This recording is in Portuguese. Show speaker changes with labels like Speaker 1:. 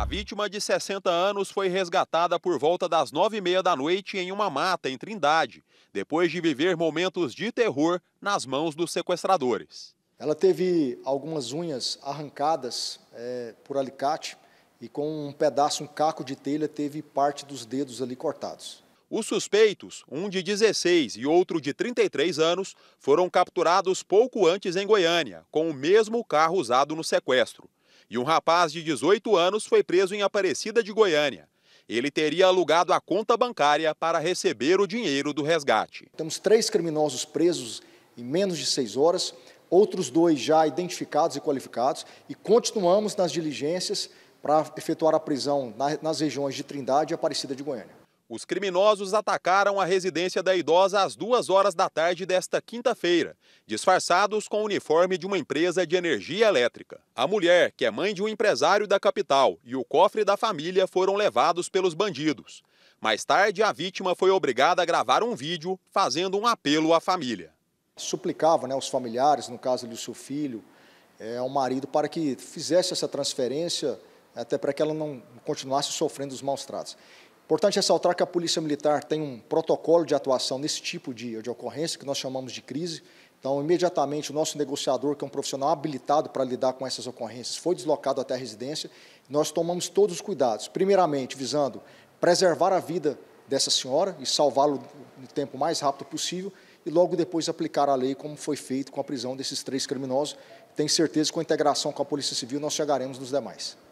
Speaker 1: A vítima de 60 anos foi resgatada por volta das 9h30 da noite em uma mata em Trindade, depois de viver momentos de terror nas mãos dos
Speaker 2: sequestradores. Ela teve algumas unhas arrancadas é, por alicate e com um pedaço, um caco de telha, teve parte dos dedos ali cortados. Os
Speaker 1: suspeitos, um de 16 e outro de 33 anos, foram capturados pouco antes em Goiânia, com o mesmo carro usado no sequestro e um rapaz de 18 anos foi preso em Aparecida de Goiânia. Ele teria alugado a conta bancária para receber o dinheiro do resgate.
Speaker 2: Temos três criminosos presos em menos de seis horas, outros dois já identificados e qualificados, e continuamos nas diligências para efetuar a prisão nas regiões de Trindade e Aparecida de Goiânia.
Speaker 1: Os criminosos atacaram a residência da idosa às duas horas da tarde desta quinta-feira, disfarçados com o uniforme de uma empresa de energia elétrica. A mulher, que é mãe de um empresário da capital, e o cofre da família foram levados pelos bandidos. Mais tarde, a vítima foi obrigada a gravar um vídeo fazendo um apelo à família.
Speaker 2: Suplicava né, os familiares, no caso do o seu filho, é, ao marido, para que fizesse essa transferência até para que ela não continuasse sofrendo os maus tratos. Importante ressaltar que a Polícia Militar tem um protocolo de atuação nesse tipo de, de ocorrência, que nós chamamos de crise. Então, imediatamente, o nosso negociador, que é um profissional habilitado para lidar com essas ocorrências, foi deslocado até a residência. Nós tomamos todos os cuidados, primeiramente, visando preservar a vida dessa senhora e salvá-lo no tempo mais rápido possível, e logo depois aplicar a lei como foi feito com a prisão desses três criminosos. Tenho certeza que com a integração com a Polícia Civil nós chegaremos nos demais.